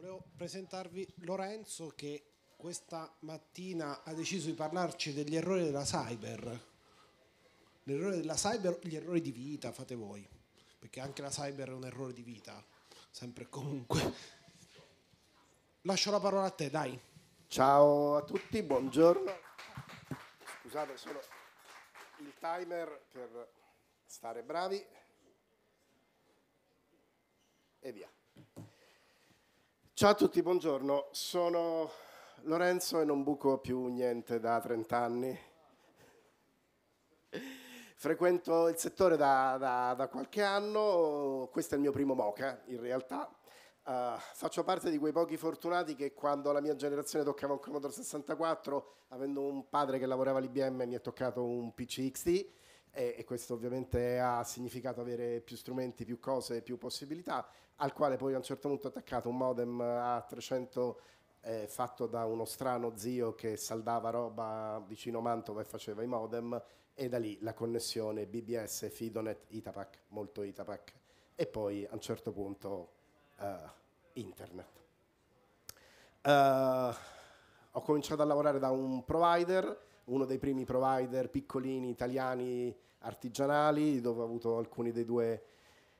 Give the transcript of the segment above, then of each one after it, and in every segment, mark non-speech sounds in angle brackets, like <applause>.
Volevo presentarvi Lorenzo che questa mattina ha deciso di parlarci degli errori della cyber. L'errore della cyber, gli errori di vita, fate voi, perché anche la cyber è un errore di vita, sempre e comunque. Lascio la parola a te, dai. Ciao a tutti, buongiorno. Scusate solo il timer per stare bravi. E via. Ciao a tutti, buongiorno. Sono Lorenzo e non buco più niente da 30 anni. Frequento il settore da, da, da qualche anno, questo è il mio primo moca in realtà. Uh, faccio parte di quei pochi fortunati che quando la mia generazione toccava un Commodore 64, avendo un padre che lavorava all'IBM, mi è toccato un PCXT e, e, questo ovviamente ha significato avere più strumenti, più cose, più possibilità, al quale poi a un certo punto ho attaccato un modem a 300 eh, fatto da uno strano zio che saldava roba vicino Mantova e faceva i modem e da lì la connessione BBS, Fidonet, Itapac, molto Itapac e poi a un certo punto uh, internet. Uh, ho cominciato a lavorare da un provider uno dei primi provider piccolini italiani artigianali, dove ho avuto alcuni dei due,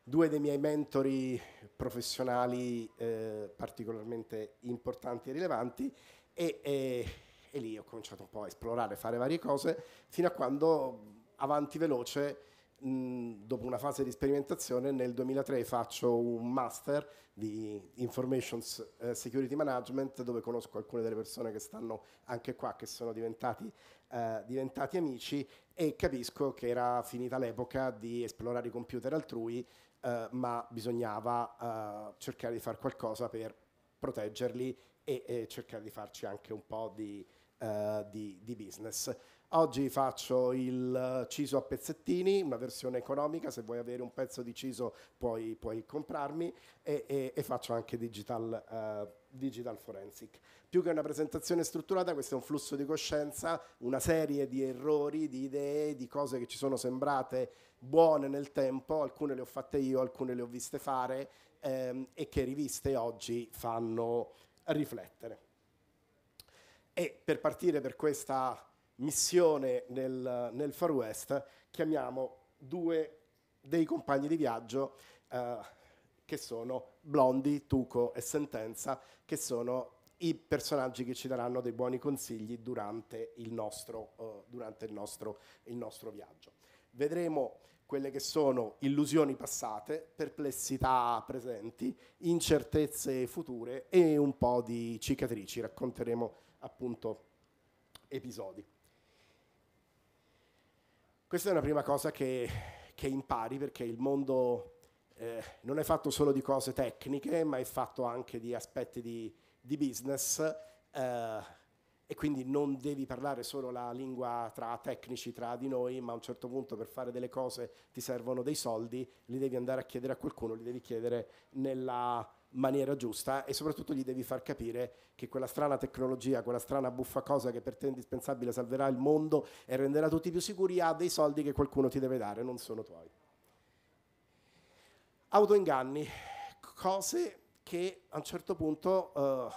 due dei miei mentori professionali eh, particolarmente importanti e rilevanti e, e, e lì ho cominciato un po' a esplorare, a fare varie cose, fino a quando avanti veloce dopo una fase di sperimentazione nel 2003 faccio un master di Information eh, Security Management dove conosco alcune delle persone che stanno anche qua, che sono diventati, eh, diventati amici e capisco che era finita l'epoca di esplorare i computer altrui, eh, ma bisognava eh, cercare di fare qualcosa per proteggerli e, e, cercare di farci anche un po' di, eh, di, di business. Oggi faccio il eh, ciso a pezzettini, una versione economica, se vuoi avere un pezzo di ciso puoi, puoi comprarmi e, e, e, faccio anche digital, uh, digital forensic. Più che una presentazione strutturata, questo è un flusso di coscienza, una serie di errori, di idee, di cose che ci sono sembrate buone nel tempo, alcune le ho fatte io, alcune le ho viste fare ehm, e che riviste oggi fanno riflettere. E per partire per questa missione nel, nel Far West, chiamiamo due dei compagni di viaggio eh, che sono Blondi, Tuco e Sentenza, che sono i personaggi che ci daranno dei buoni consigli durante il nostro, uh, durante il nostro, il nostro viaggio. Vedremo quelle che sono illusioni passate, perplessità presenti, incertezze future e un po' di cicatrici. Racconteremo appunto episodi. Questa è una prima cosa che, che impari perché il mondo eh, non è fatto solo di cose tecniche, ma è fatto anche di aspetti di, di business eh, e quindi non devi parlare solo la lingua tra tecnici, tra di noi, ma a un certo punto per fare delle cose ti servono dei soldi, li devi andare a chiedere a qualcuno, li devi chiedere nella maniera giusta e soprattutto gli devi far capire che quella strana tecnologia, quella strana buffa cosa che per te è indispensabile salverà il mondo e renderà tutti più sicuri ha dei soldi che qualcuno ti deve dare, non sono tuoi. Autoinganni, cose che a un certo punto uh,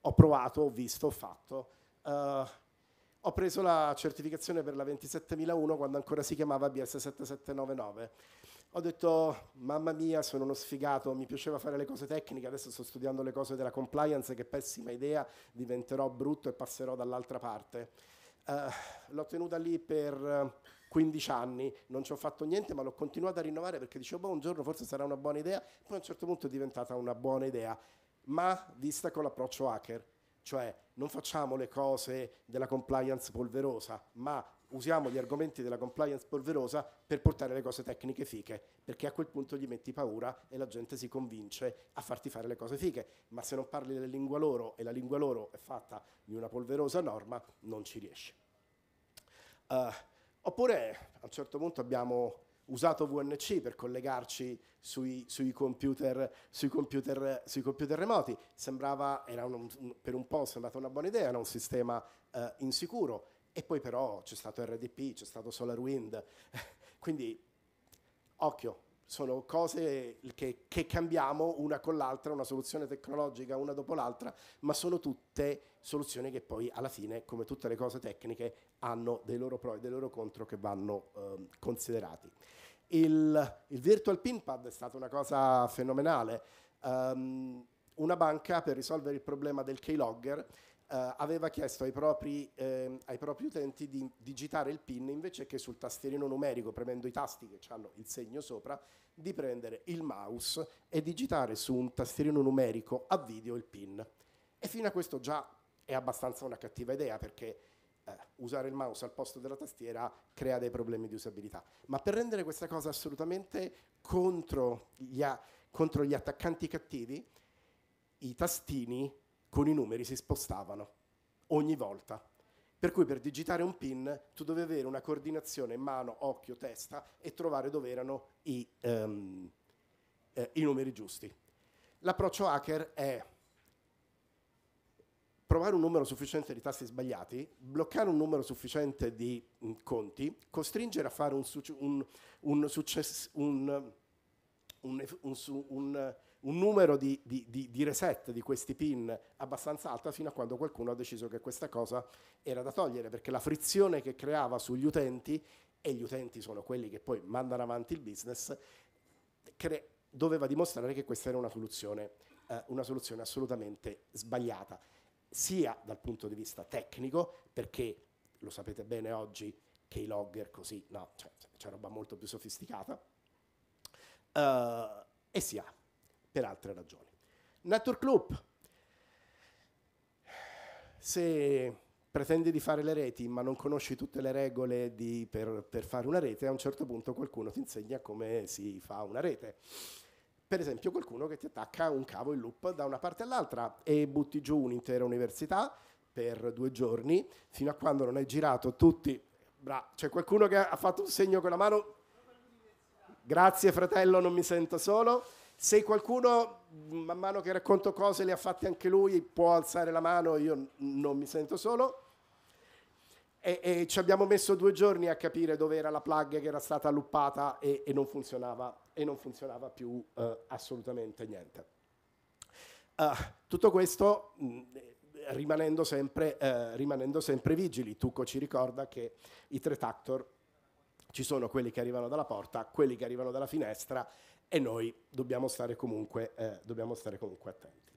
ho provato, ho visto, ho fatto. Uh, ho preso la certificazione per la 27001 quando ancora si chiamava BS7799 ho detto mamma mia sono uno sfigato, mi piaceva fare le cose tecniche, adesso sto studiando le cose della compliance, che pessima idea, diventerò brutto e passerò dall'altra parte. Uh, l'ho tenuta lì per 15 eh, anni, non ci ho fatto niente, ma l'ho continuata a rinnovare perché dicevo, boh, un giorno forse sarà una buona idea, poi a un certo punto è diventata una buona idea, ma vista con l'approccio hacker, cioè non facciamo le cose della compliance polverosa, ma usiamo gli argomenti della compliance polverosa per portare le cose tecniche fiche, perché a quel punto gli metti paura e la gente si convince a farti fare le cose fiche, ma se non parli la lingua loro e la lingua loro è fatta di una polverosa norma, non ci riesci. Uh, eh, oppure a un certo punto abbiamo usato VNC per collegarci sui, sui, computer, sui, computer, sui computer, remoti. Sembrava, un, un, per un po' sembrava una buona idea, era un sistema eh, insicuro. E poi però c'è stato RDP, c'è stato SolarWind, <laughs> quindi occhio, sono cose che, che, cambiamo una con l'altra, una soluzione tecnologica una dopo l'altra, ma sono tutte soluzioni che poi alla fine, come tutte le cose tecniche, hanno dei loro pro e dei loro contro che vanno eh, considerati. Il, il, Virtual Pinpad è stata una cosa fenomenale. Um, una banca per risolvere il problema del keylogger eh, aveva chiesto ai propri, eh, ai propri, utenti di digitare il PIN invece che sul tastierino numerico, premendo i tasti che hanno il segno sopra, di prendere il mouse e digitare su un tastierino numerico a video il PIN. E fino a questo già è abbastanza una cattiva idea perché eh, usare il mouse al posto della tastiera crea dei problemi di usabilità. Ma per rendere questa cosa assolutamente contro gli, a- contro gli attaccanti cattivi, i tastini con i numeri si spostavano ogni volta. Per cui per digitare un PIN tu dovevi avere una coordinazione mano, occhio, testa e trovare dove erano i, um, eh, i numeri giusti. L'approccio hacker è provare un numero sufficiente di tasti sbagliati, bloccare un numero sufficiente di mh, conti, costringere a fare un, succe- un, un, success- un un numero di, di, di, di, reset di questi pin abbastanza alta fino a quando qualcuno ha deciso che questa cosa era da togliere, perché la frizione che creava sugli utenti, e gli utenti sono quelli che poi mandano avanti il business, cre- doveva dimostrare che questa era una soluzione, eh, una soluzione assolutamente sbagliata, sia dal punto di vista tecnico, perché lo sapete bene oggi che i logger così, no, cioè, c'è roba molto più sofisticata, eh, e sia per altre ragioni. Naturclub, se pretendi di fare le reti ma non conosci tutte le regole di, per, per fare una rete, a un certo punto qualcuno ti insegna come si fa una rete per esempio qualcuno che ti attacca un cavo in loop da una parte all'altra e butti giù un'intera università per due giorni fino a quando non hai girato tutti. Bra, c'è qualcuno che ha fatto un segno con la mano? Grazie fratello, non mi sento solo. Se qualcuno, man mano che racconto cose, le ha fatte anche lui, può alzare la mano, io non mi sento solo. E, e ci abbiamo messo due giorni a capire dove era la plug che era stata luppata e, e, non, funzionava, e non, funzionava, più eh, assolutamente niente. Uh, tutto questo mh, rimanendo, sempre, eh, rimanendo sempre vigili. Tucco ci ricorda che i tre tractor ci sono quelli che arrivano dalla porta, quelli che arrivano dalla finestra e noi dobbiamo stare comunque, eh, dobbiamo stare comunque attenti.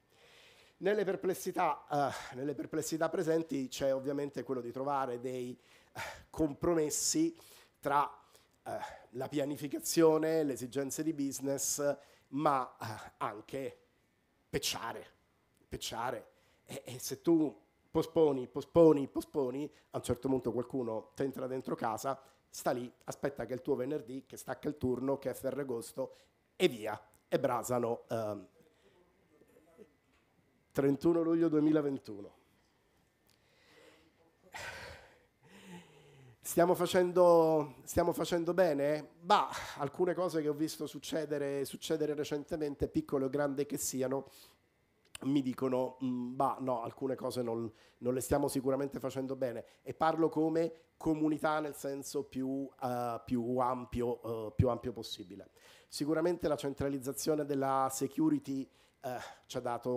Nelle perplessità, eh, nelle perplessità, presenti c'è ovviamente quello di trovare dei eh, compromessi tra eh, la pianificazione, le esigenze di business, ma eh, anche pecciare, pecciare. E, e se tu posponi, posponi, posponi, a un certo punto qualcuno ti entra dentro casa, sta lì, aspetta che il tuo venerdì, che stacca il turno, che è Ferragosto e via, e brasano ehm, 31 luglio 2021. Stiamo facendo, stiamo facendo bene? Bah, alcune cose che ho visto succedere, succedere recentemente, piccole o grandi che siano, mi dicono, mm, bah no, alcune cose non, non, le stiamo sicuramente facendo bene e parlo come comunità nel senso più, uh, più, ampio, uh, più ampio, possibile. Sicuramente la centralizzazione della security uh, ci ha dato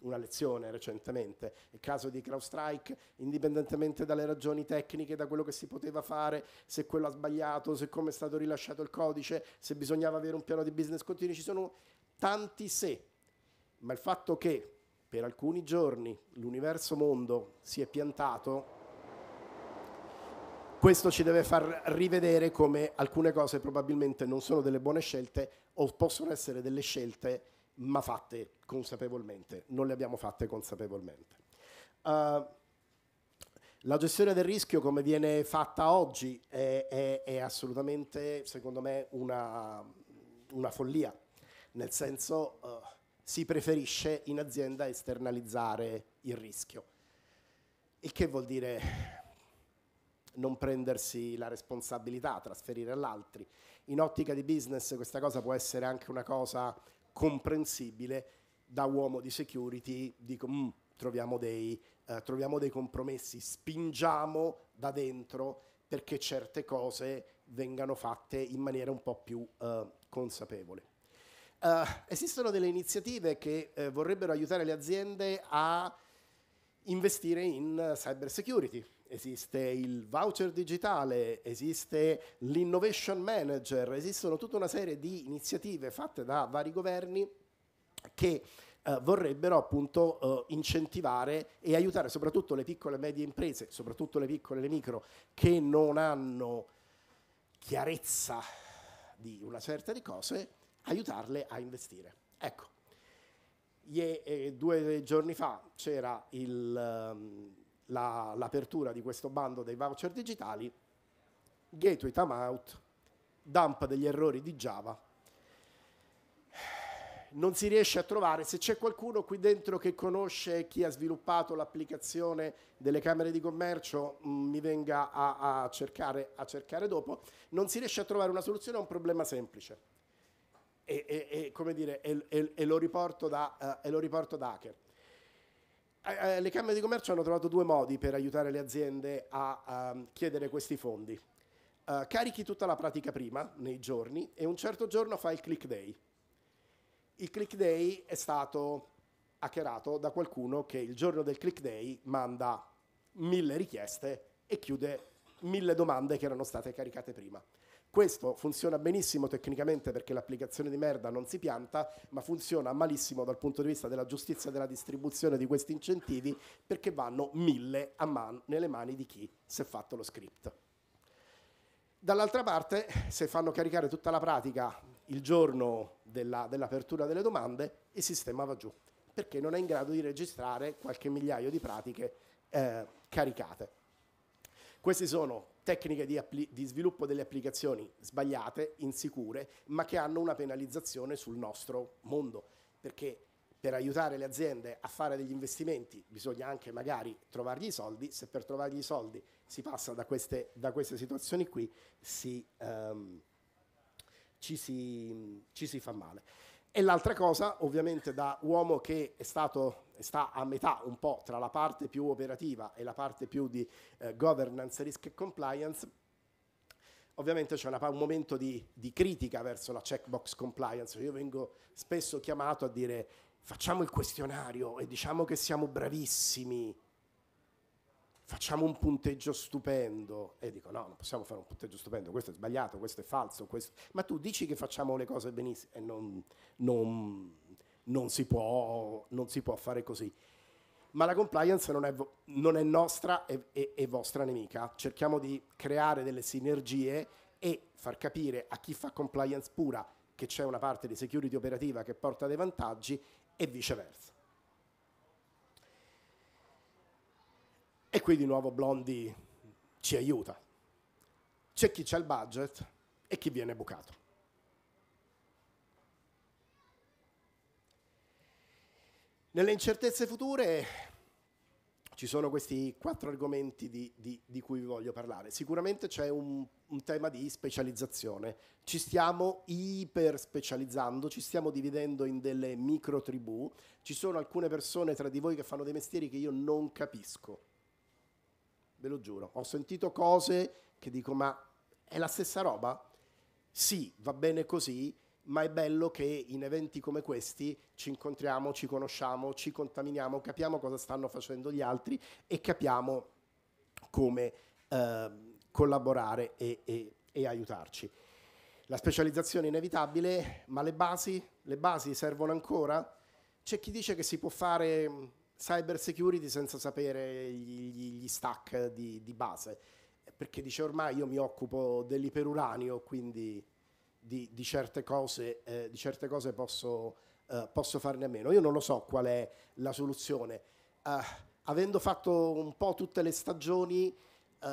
una lezione recentemente, il caso di CrowdStrike, indipendentemente dalle ragioni tecniche, da quello che si poteva fare, se quello ha sbagliato, se come è stato rilasciato il codice, se bisognava avere un piano di business continuo, ci sono tanti se ma il fatto che per alcuni giorni l'universo mondo si è piantato, questo ci deve far rivedere come alcune cose probabilmente non sono delle buone scelte o possono essere delle scelte ma fatte consapevolmente, non le abbiamo fatte consapevolmente. Uh, la gestione del rischio come viene fatta oggi è, è, è assolutamente, secondo me, una, una, follia, nel senso... Uh, si preferisce in azienda esternalizzare il rischio. Il che vuol dire non prendersi la responsabilità, trasferire all'altri. In ottica di business questa cosa può essere anche una cosa comprensibile da uomo di security, dico mm, troviamo, dei, eh, troviamo dei compromessi, spingiamo da dentro perché certe cose vengano fatte in maniera un po' più eh, consapevole. Uh, esistono delle iniziative che eh, vorrebbero aiutare le aziende a investire in cyber security. Esiste il voucher digitale, esiste l'innovation manager, esistono tutta una serie di iniziative fatte da vari governi che eh, vorrebbero appunto eh, incentivare e aiutare soprattutto le piccole e medie imprese, soprattutto le piccole e le micro, che non hanno chiarezza di una certa di cose, aiutarle a investire. Ecco, Ie, eh, due giorni fa c'era il, ehm, la, l'apertura di questo bando dei voucher digitali, gateway timeout, dump degli errori di Java. Non si riesce a trovare, se c'è qualcuno qui dentro che conosce chi ha sviluppato l'applicazione delle Camere di Commercio, mh, mm, mi venga a, a, cercare, a cercare dopo, non si riesce a trovare una soluzione a un problema semplice e, e, e, dire, e lo, riporto da, uh, lo riporto da hacker. Eh, eh, le Camere di Commercio hanno trovato due modi per aiutare le aziende a um, chiedere questi fondi. Uh, carichi tutta la pratica prima, nei giorni, e un certo giorno fai il click day. Il click day è stato hackerato da qualcuno che il giorno del click day manda mille richieste e chiude mille domande che erano state caricate prima. Questo funziona benissimo tecnicamente perché l'applicazione di merda non si pianta, ma funziona malissimo dal punto di vista della giustizia della distribuzione di questi incentivi perché vanno mille man- nelle mani di chi si è fatto lo script. Dall'altra parte, se fanno caricare tutta la pratica il giorno della, dell'apertura delle domande, il sistema va giù perché non è in grado di registrare qualche migliaio di pratiche eh, caricate. Queste sono tecniche di, appli- di, sviluppo delle applicazioni sbagliate, insicure, ma che hanno una penalizzazione sul nostro mondo, perché per aiutare le aziende a fare degli investimenti bisogna anche magari trovargli i soldi, se per trovargli i soldi si passa da queste, da queste situazioni qui si, um, ci, si, ci si fa male. E l'altra cosa, ovviamente da uomo che è stato sta a metà un po' tra la parte più operativa e la parte più di eh, governance, risk e compliance, ovviamente c'è una, un momento di, di, critica verso la checkbox compliance. Io vengo spesso chiamato a dire facciamo il questionario e diciamo che siamo bravissimi facciamo un punteggio stupendo e dico no, non possiamo fare un punteggio stupendo, questo è sbagliato, questo è falso, questo... ma tu dici che facciamo le cose benissimo e non, non, non, si può, non, si può, fare così. Ma la compliance non è, è nostra e vostra nemica, cerchiamo di creare delle sinergie e far capire a chi fa compliance pura che c'è una parte di security operativa che porta dei vantaggi e viceversa. E qui di nuovo Blondie ci aiuta. C'è chi c'ha il budget e chi viene bucato. Nelle incertezze future ci sono questi quattro argomenti di, di, di cui vi voglio parlare. Sicuramente c'è un, un, tema di specializzazione. Ci stiamo iper specializzando, ci stiamo dividendo in delle micro tribù. Ci sono alcune persone tra di voi che fanno dei mestieri che io non capisco ve lo giuro. Ho sentito cose che dico, ma è la stessa roba? Sì, va bene così, ma è bello che in eventi come questi ci incontriamo, ci conosciamo, ci contaminiamo, capiamo cosa stanno facendo gli altri e capiamo come eh, collaborare e, e, e aiutarci. La specializzazione è inevitabile, ma le basi, le basi servono ancora? C'è chi dice che si può fare cyber security senza sapere gli, gli, stack di, di, base, perché dice ormai io mi occupo dell'iperuranio, quindi di, di certe, cose, eh, di certe cose posso, eh, posso, farne a meno. Io non lo so qual è la soluzione. Uh, avendo fatto un po' tutte le stagioni, uh,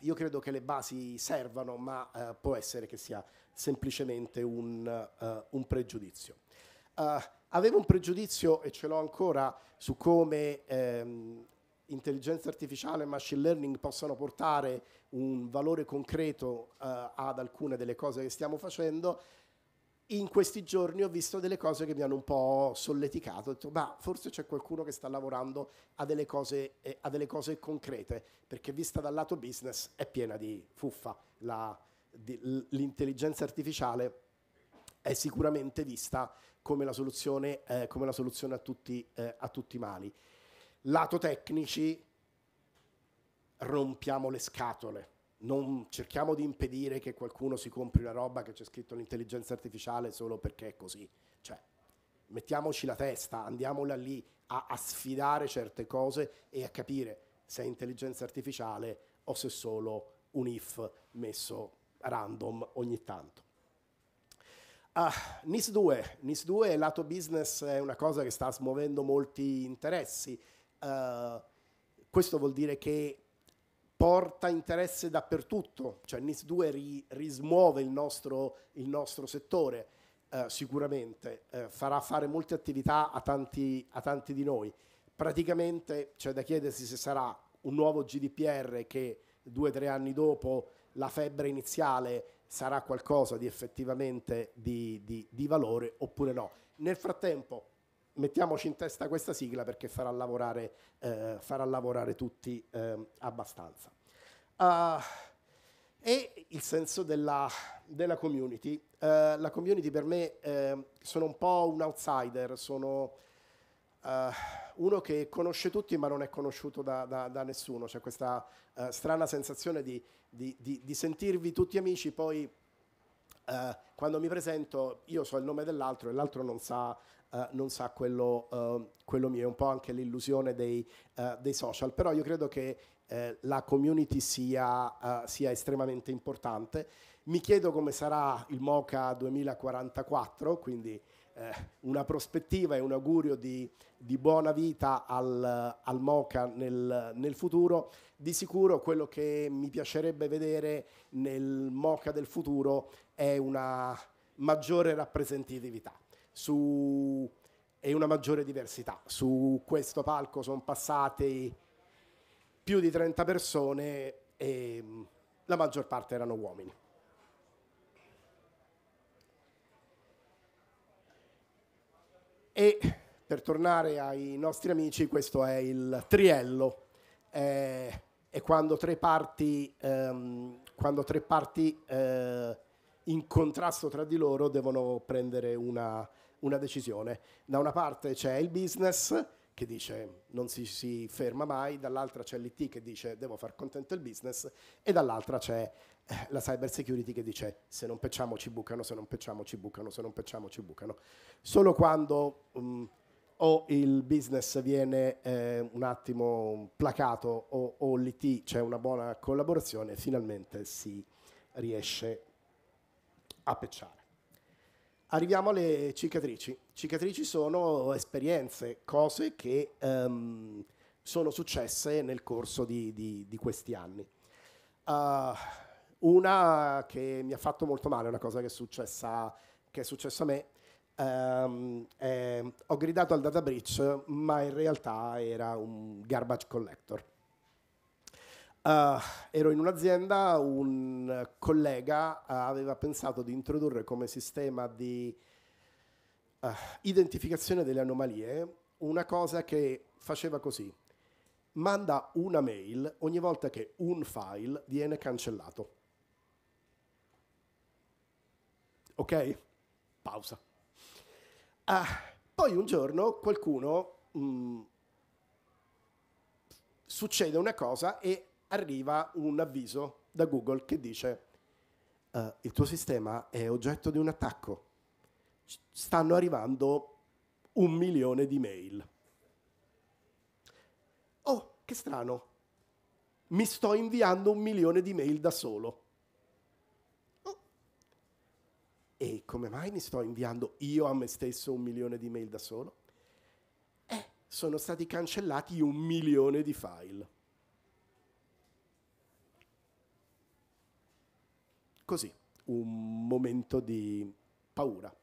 io credo che le basi servano, ma uh, può essere che sia semplicemente un, un pregiudizio. Uh, avevo un pregiudizio, e ce l'ho ancora, su come ehm, intelligenza artificiale e machine learning possano portare un valore concreto uh, ad alcune delle cose che stiamo facendo. In questi giorni ho visto delle cose che mi hanno un po' solleticato, ho detto ma forse c'è qualcuno che sta lavorando a delle cose, eh, a delle cose concrete, perché vista dal lato business è piena di fuffa. La, di, l'intelligenza artificiale è sicuramente vista come la soluzione, eh, come la soluzione a, tutti, eh, a tutti i mali. Lato tecnici, rompiamo le scatole. Non cerchiamo di impedire che qualcuno si compri una roba che c'è scritto l'intelligenza artificiale solo perché è così. Cioè, mettiamoci la testa, andiamola lì a, a sfidare certe cose e a capire se è intelligenza artificiale o se è solo un if messo random ogni tanto. Ah, NIS 2, NIS 2 lato business è una cosa che sta smuovendo molti interessi. Uh, questo vuol dire che porta interesse dappertutto, cioè NIS 2 ri, rismuove il nostro, il nostro settore uh, sicuramente, uh, farà fare molte attività a tanti, a tanti di noi. Praticamente c'è da chiedersi se sarà un nuovo GDPR che due o tre anni dopo la febbre iniziale sarà qualcosa di effettivamente di, di, di valore oppure no. Nel frattempo mettiamoci in testa questa sigla perché farà lavorare, eh, farà lavorare tutti eh, abbastanza. Uh, e il senso della, della community. Uh, la community per me eh, sono un po' un outsider, sono Uh, uno che conosce tutti ma non è conosciuto da, da, da nessuno, c'è questa uh, strana sensazione di, di, di, di, sentirvi tutti amici, poi uh, quando mi presento io so il nome dell'altro e l'altro non sa, non sa quello, quello, mio, è un po' anche l'illusione dei, dei social, però io credo che la community sia, sia estremamente importante. Mi chiedo come sarà il MOCA 2044, quindi eh, una prospettiva e un augurio di, di buona vita al, al Moca nel, nel, futuro. Di sicuro quello che mi piacerebbe vedere nel Moca del futuro è una maggiore rappresentatività su, e una maggiore diversità. Su questo palco sono passate più di 30 persone e mm, la maggior parte erano uomini. E per tornare ai nostri amici, questo è il triello. Eh, è quando tre parti, ehm, quando tre parti eh, in contrasto tra di loro devono prendere una, una decisione. Da una parte c'è il business, che dice non si, si ferma mai, dall'altra c'è l'IT che dice devo far contento il business e dall'altra c'è eh, la cyber security che dice se non pecciamo ci bucano, se non pecciamo ci bucano, se non pecciamo ci bucano. Solo quando um, o il business viene eh, un attimo placato o, o l'IT c'è una buona collaborazione, finalmente si riesce a pecciare. Arriviamo alle cicatrici. Cicatrici sono esperienze, cose che um, sono successe nel corso di, di, di questi anni. Uh, una che mi ha fatto molto male, una cosa che è successa, che è successa a me, um, è, ho gridato al data breach, ma in realtà era un garbage collector. Uh, ero in un'azienda, un collega uh, aveva pensato di introdurre come sistema di uh, identificazione delle anomalie una cosa che faceva così. Manda una mail ogni volta che un file viene cancellato. Ok? Pausa. poi un giorno qualcuno... Mh, mm, succede una cosa e arriva un avviso da Google che dice uh, il tuo sistema è oggetto di un attacco, C- stanno arrivando un milione di mail. Oh, che strano, mi sto inviando un milione di mail da solo. Oh. E come mai mi sto inviando io a me stesso un milione di mail da solo? Eh, sono stati cancellati un milione di file. Così, un momento di paura.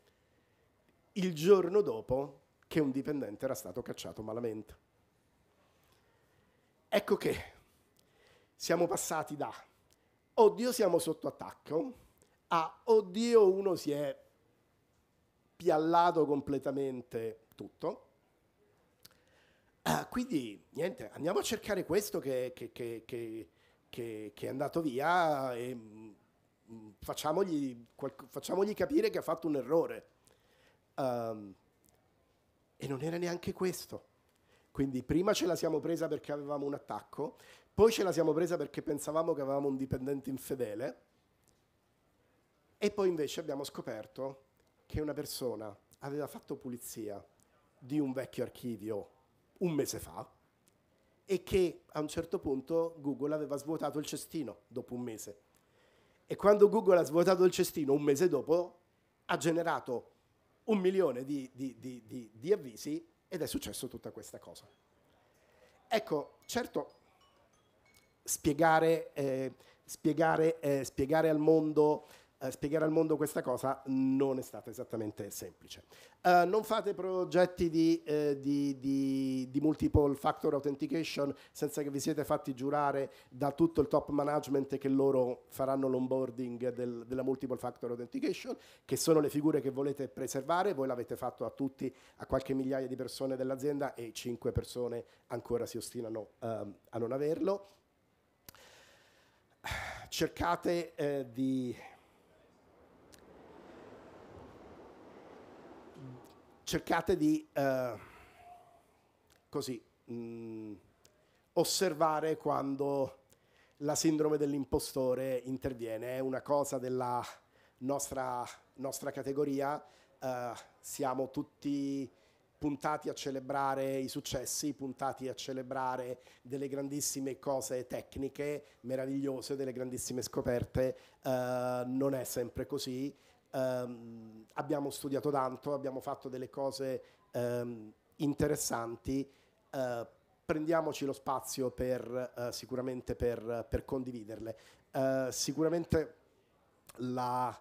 Il giorno dopo che un dipendente era stato cacciato malamente. Ecco che siamo passati da oddio siamo sotto attacco a oddio uno si è piallato completamente tutto. Ah, quindi niente, andiamo a cercare questo che, che, che, che è andato via e mm, facciamogli, facciamogli capire che ha fatto un errore. Um, e non era neanche questo. Quindi prima ce la siamo presa perché avevamo un attacco, poi ce la siamo presa perché pensavamo che avevamo un dipendente infedele e poi invece abbiamo scoperto che una persona aveva fatto pulizia di un vecchio archivio un mese fa e che a un certo punto Google aveva svuotato il cestino dopo un mese. E quando Google ha svuotato il cestino un mese dopo, ha generato un milione di, di, di, di avvisi ed è successo tutta questa cosa. Ecco, certo, spiegare, eh, spiegare, eh, spiegare al mondo eh, spiegare al mondo questa cosa non è stata esattamente semplice. Eh, non fate progetti di, eh, di, di, di, multiple factor authentication senza che vi siete fatti giurare da tutto il top management che loro faranno l'onboarding del, della multiple factor authentication, che sono le figure che volete preservare, voi l'avete fatto a tutti, a qualche migliaia di persone dell'azienda e 5 persone ancora si ostinano ehm, a non averlo. Cercate eh, di cercate di eh, così, mh, mm, osservare quando la sindrome dell'impostore interviene, è una cosa della nostra, nostra categoria, eh, siamo tutti puntati a celebrare i successi, puntati a celebrare delle grandissime cose tecniche meravigliose, delle grandissime scoperte, eh, non è sempre così ehm, abbiamo studiato tanto, abbiamo fatto delle cose ehm, interessanti, eh, prendiamoci lo spazio per, eh, sicuramente per, per condividerle. Eh, sicuramente la,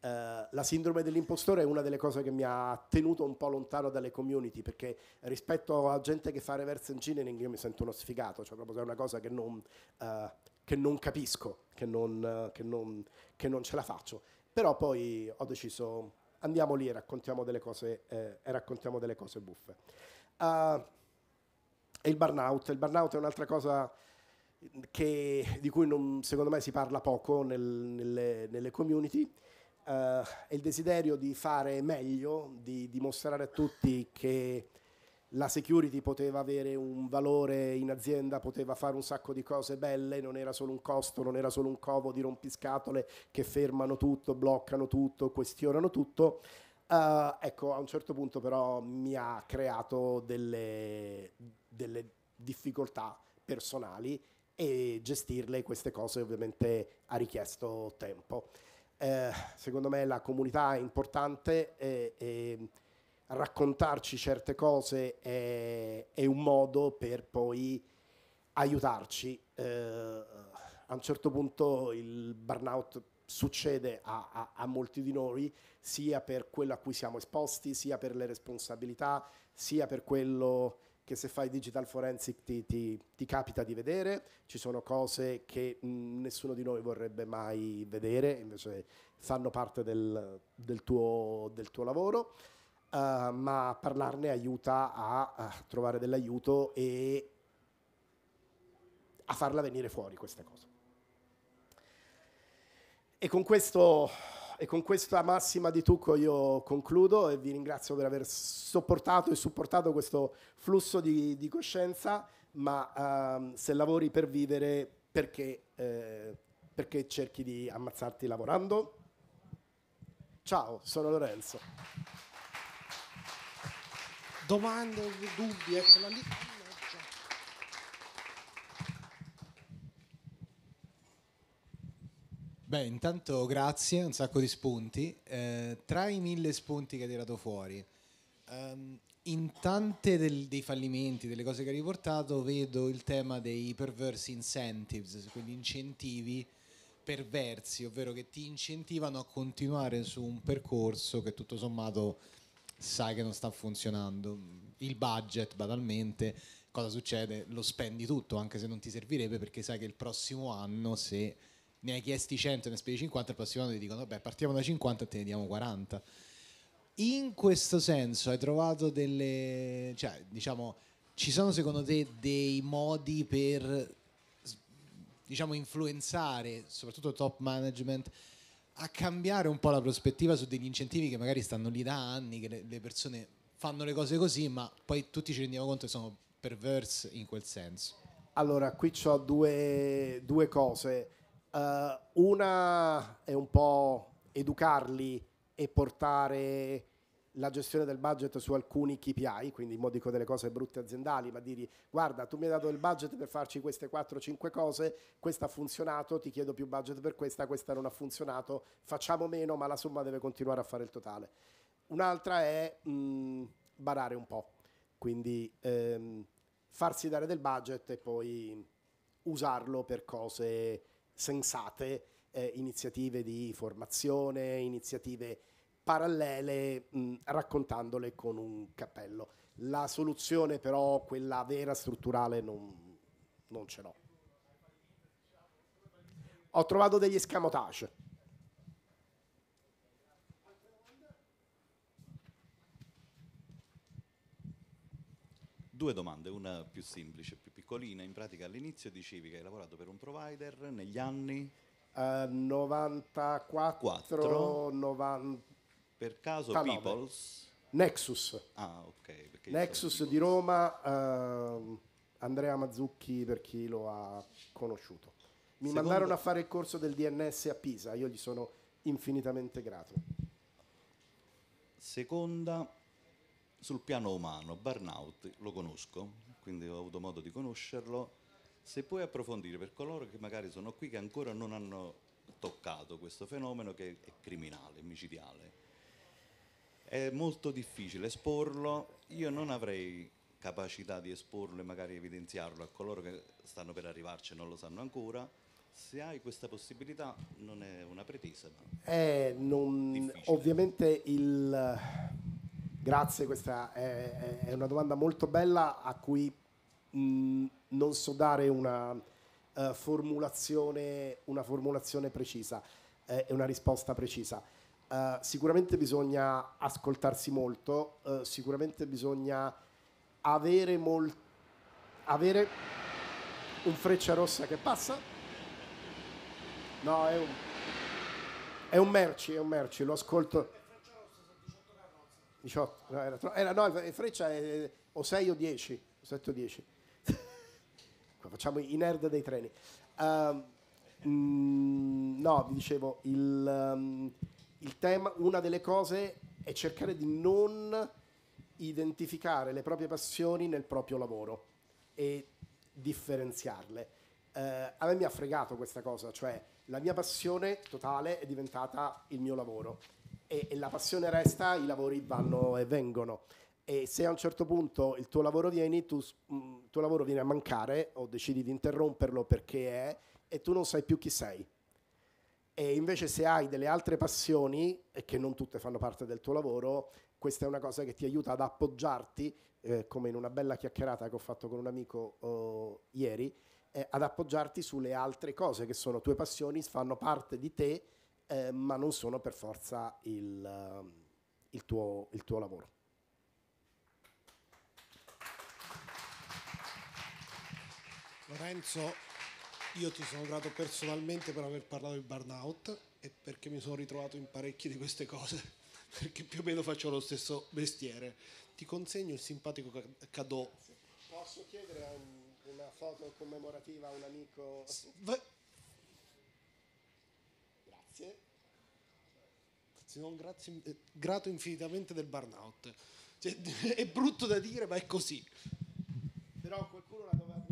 eh, la sindrome dell'impostore è una delle cose che mi ha tenuto un po' lontano dalle community perché rispetto a gente che fa reverse engineering io mi sento uno sfigato, cioè proprio è una cosa che non, eh, che non capisco, che non, che, non, che non ce la faccio. Però poi ho deciso andiamo lì e raccontiamo delle cose, eh, e raccontiamo delle cose buffe. Uh, eh, e il burnout. Il burnout è un'altra cosa che, di cui non, secondo me si parla poco nel, nelle, nelle, community. Uh, è il desiderio di fare meglio, di dimostrare a tutti che la security poteva avere un valore in azienda, poteva fare un sacco di cose belle, non era solo un costo, non era solo un covo di rompiscatole che fermano tutto, bloccano tutto, questionano tutto. Uh, ecco, a un certo punto però mi ha creato delle, delle difficoltà personali e gestirle queste cose ovviamente ha richiesto tempo. Eh, secondo me la comunità è importante e, e raccontarci certe cose è, è un modo per poi aiutarci. Eh, a un certo punto il burnout succede a, a, a, molti di noi, sia per quello a cui siamo esposti, sia per le responsabilità, sia per quello che se fai digital forensic ti, ti, ti capita di vedere. Ci sono cose che mh, mm, nessuno di noi vorrebbe mai vedere, invece fanno parte del, del, tuo, del tuo lavoro. Eh, ma parlarne aiuta a, a trovare dell'aiuto e a farla venire fuori questa cosa. E con, questo, e con, questa massima di Tucco io concludo e vi ringrazio per aver sopportato e supportato questo flusso di, di coscienza, ma um, se lavori per vivere, perché, eh, perché cerchi di ammazzarti lavorando? Ciao, sono Lorenzo domande, dubbi, eccola lì. Beh, intanto grazie, un sacco di spunti. Eh, tra i mille spunti che hai tirato fuori, um, in tante del, dei fallimenti, delle cose che hai riportato, vedo il tema dei perverse incentives, quegli incentivi perversi, ovvero che ti incentivano a continuare su un percorso che tutto sommato sai che non sta funzionando. Il budget, banalmente, cosa succede? Lo spendi tutto, anche se non ti servirebbe, perché sai che il prossimo anno, se ne hai chiesti 100 e ne spendi 50, il prossimo anno ti dicono, beh partiamo da 50 e te ne diamo 40. In questo senso hai trovato delle... cioè, diciamo, ci sono secondo te dei modi per, diciamo, influenzare, soprattutto top management, a cambiare un po' la prospettiva su degli incentivi che magari stanno lì da anni, che le persone fanno le cose così, ma poi tutti ci rendiamo conto che sono perverse in quel senso. Allora, qui ho due, due cose. Uh, una è un po' educarli e portare la gestione del budget su alcuni KPI, quindi in modo modico delle cose brutte aziendali, ma dirgli guarda tu mi hai dato il budget per farci queste 4-5 cose, questa ha funzionato, ti chiedo più budget per questa, questa non ha funzionato, facciamo meno ma la somma deve continuare a fare il totale. Un'altra è mh, mm, barare un po', quindi ehm, farsi dare del budget e poi usarlo per cose sensate, eh, iniziative di formazione, iniziative parallele mh, mm, raccontandole con un cappello. La soluzione però, quella vera strutturale, non, non ce l'ho. Ho trovato degli escamotage. Due domande, una più semplice, più piccolina. In pratica all'inizio dicevi che hai lavorato per un provider negli anni? Uh, 94, 4. 90 per caso Tanove. Peoples? Nexus. Ah, okay, Nexus di Roma, uh, Andrea Mazzucchi per chi lo ha conosciuto. Mi Secondo... mandarono a fare il corso del DNS a Pisa, io gli sono infinitamente grato. Seconda, sul piano umano, Burnout, lo conosco, quindi ho avuto modo di conoscerlo. Se puoi approfondire per coloro che magari sono qui che ancora non hanno toccato questo fenomeno che è criminale, micidiale è molto difficile esporlo, io non avrei capacità di esporlo e magari evidenziarlo a coloro che stanno per arrivarci e non lo sanno ancora. Se hai questa possibilità non è una pretesa. Eh, non, ovviamente il... Grazie, questa è, è, una domanda molto bella a cui mh, mm, non so dare una, uh, formulazione, una formulazione precisa eh, e eh, una risposta precisa eh, sicuramente bisogna ascoltarsi molto, uh, sicuramente bisogna avere, molto avere un freccia rossa che passa. No, è un, è un merci, è un merci, lo ascolto. 18, no, era tro- era, no, freccia è, o 6 o 10, 7 o 10. <laughs> Facciamo i nerd dei treni. Uh, mm, no, vi dicevo, il... Um, tema, una delle cose è cercare di non identificare le proprie passioni nel proprio lavoro e differenziarle. Eh, a me mi ha fregato questa cosa, cioè la mia passione totale è diventata il mio lavoro e, e la passione resta, i lavori vanno e vengono e se a un certo punto il tuo lavoro, viene, tu, mh, mm, tuo lavoro viene a mancare o decidi di interromperlo perché è e tu non sai più chi sei e invece se hai delle altre passioni, e che non tutte fanno parte del tuo lavoro, questa è una cosa che ti aiuta ad appoggiarti, eh, come in una bella chiacchierata che ho fatto con un amico oh, ieri, eh, ad appoggiarti sulle altre cose che sono tue passioni, fanno parte di te, eh, ma non sono per forza il, il, tuo, il tuo lavoro. Lorenzo io ti sono grato personalmente per aver parlato di burnout e perché mi sono ritrovato in parecchie di queste cose, <laughs> perché più o meno faccio lo stesso mestiere. Ti consegno il simpatico cadeau. Posso chiedere una foto commemorativa a un amico? va- grazie. Sono grazie, eh, grato infinitamente del burnout. Cioè, <laughs> è brutto da dire, ma è così. Però qualcuno la doveva